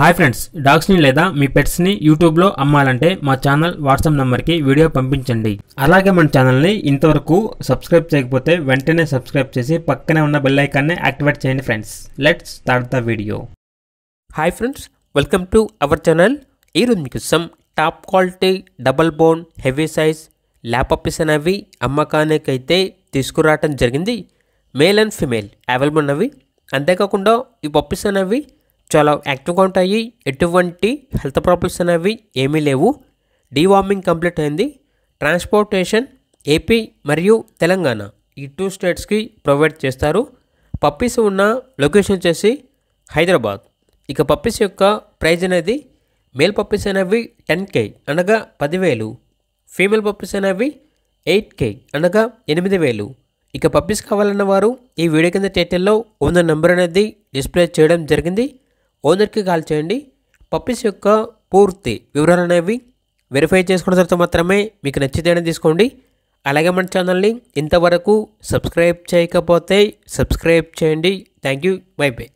hi friends డాగ్స్ని లేదా మీ పెట్స్ని యూట్యూబ్లో అమ్మాలంటే మా ఛానల్ వాట్సాప్ నెంబర్కి వీడియో పంపించండి అలాగే మన ఛానల్ని ఇంతవరకు సబ్స్క్రైబ్ చేయకపోతే వెంటనే సబ్స్క్రైబ్ చేసి పక్కనే ఉన్న బెల్ ఐకాన్ని యాక్టివేట్ చేయండి friends let's start the video hi friends welcome to our channel ఈరోజు మీకు some top quality double bone heavy size lab pups అనేవి అమ్మకానికైతే తీసుకురావటం జరిగింది మేల్ అండ్ ఫిమేల్ అవైలబుల్ ఉన్నవి అంతేకాకుండా ఈ పప్పీస్ అనేవి చాలా యాక్టివ్గా ఉంటాయి ఎటువంటి హెల్త్ ప్రాబ్లమ్స్ అనేవి ఏమీ లేవు డీవార్మింగ్ కంప్లీట్ అయింది ట్రాన్స్పోర్టేషన్ ఏపీ మరియు తెలంగాణ ఈ టూ స్టేట్స్కి ప్రొవైడ్ చేస్తారు పప్పీస్ ఉన్న లొకేషన్ వచ్చేసి హైదరాబాద్ ఇక పప్పీస్ యొక్క ప్రైజ్ అనేది మేల్ పప్పీస్ అనేవి టెన్ కే అనగా పదివేలు ఫీమేల్ పప్పీస్ అనేవి ఎయిట్ కే అనగా ఎనిమిది వేలు ఇక పప్పీస్ కావాలన్న వారు ఈ వీడియో కింద టైటిల్లో ఉన్న నెంబర్ అనేది డిస్ప్లే చేయడం జరిగింది ఓనర్కి కాల్ చేయండి పప్పీస్ యొక్క పూర్తి వివరాలు అనేవి వెరిఫై చేసుకున్న తర్వాత మాత్రమే మీకు నచ్చితేనే తీసుకోండి అలాగే మన ఛానల్ని ఇంతవరకు సబ్స్క్రైబ్ చేయకపోతే సబ్స్క్రైబ్ చేయండి థ్యాంక్ యూ బై బై